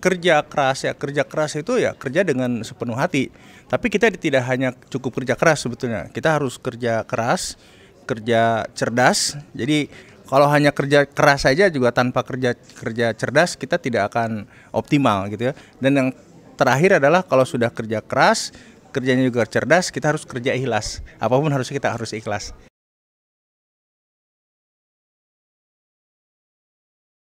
kerja keras ya kerja keras itu ya kerja dengan sepenuh hati tapi kita tidak hanya cukup kerja keras sebetulnya kita harus kerja keras kerja cerdas jadi kalau hanya kerja keras saja juga tanpa kerja kerja cerdas kita tidak akan optimal gitu ya dan yang terakhir adalah kalau sudah kerja keras kerjanya juga cerdas kita harus kerja ikhlas apapun harus kita harus ikhlas